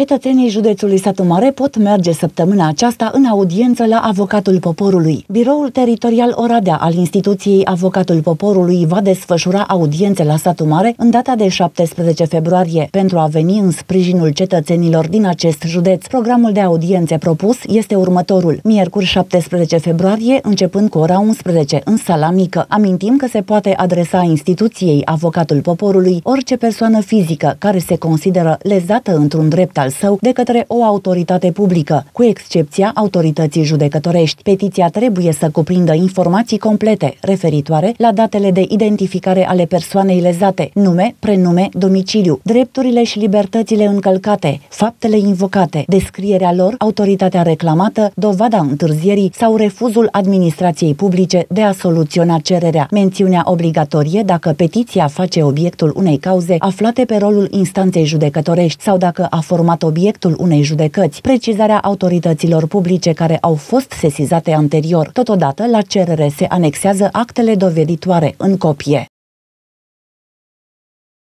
Cetățenii județului Satu Mare pot merge săptămâna aceasta în audiență la Avocatul Poporului. Biroul teritorial Oradea al instituției Avocatul Poporului va desfășura audiențe la Satu Mare în data de 17 februarie pentru a veni în sprijinul cetățenilor din acest județ. Programul de audiențe propus este următorul. Miercuri 17 februarie, începând cu ora 11, în sala mică. Amintim că se poate adresa instituției Avocatul Poporului orice persoană fizică care se consideră lezată într-un drept al al său de către o autoritate publică, cu excepția autorității judecătorești. Petiția trebuie să cuprindă informații complete referitoare la datele de identificare ale persoanei lezate, nume, prenume, domiciliu, drepturile și libertățile încălcate, faptele invocate, descrierea lor, autoritatea reclamată, dovada întârzierii sau refuzul administrației publice de a soluționa cererea, mențiunea obligatorie dacă petiția face obiectul unei cauze aflate pe rolul instanței judecătorești sau dacă a format format obiectul unei judecăți, precizarea autorităților publice care au fost sesizate anterior. Totodată, la cerere se anexează actele doveditoare în copie.